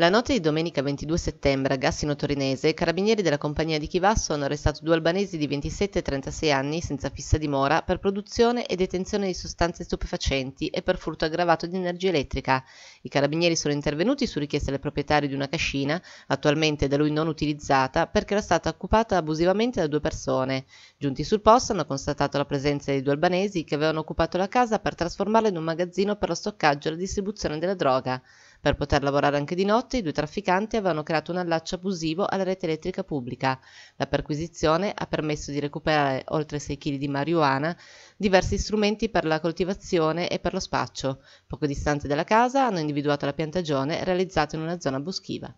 La notte di domenica 22 settembre a Gassino Torinese, i carabinieri della compagnia di Chivasso hanno arrestato due albanesi di 27 e 36 anni senza fissa dimora per produzione e detenzione di sostanze stupefacenti e per furto aggravato di energia elettrica. I carabinieri sono intervenuti su richiesta del proprietario di una cascina, attualmente da lui non utilizzata perché era stata occupata abusivamente da due persone. Giunti sul posto hanno constatato la presenza di due albanesi che avevano occupato la casa per trasformarla in un magazzino per lo stoccaggio e la distribuzione della droga. Per poter lavorare anche di notte, i due trafficanti avevano creato un allaccio abusivo alla rete elettrica pubblica. La perquisizione ha permesso di recuperare oltre 6 kg di marijuana, diversi strumenti per la coltivazione e per lo spaccio. Poco distante dalla casa hanno individuato la piantagione realizzata in una zona boschiva.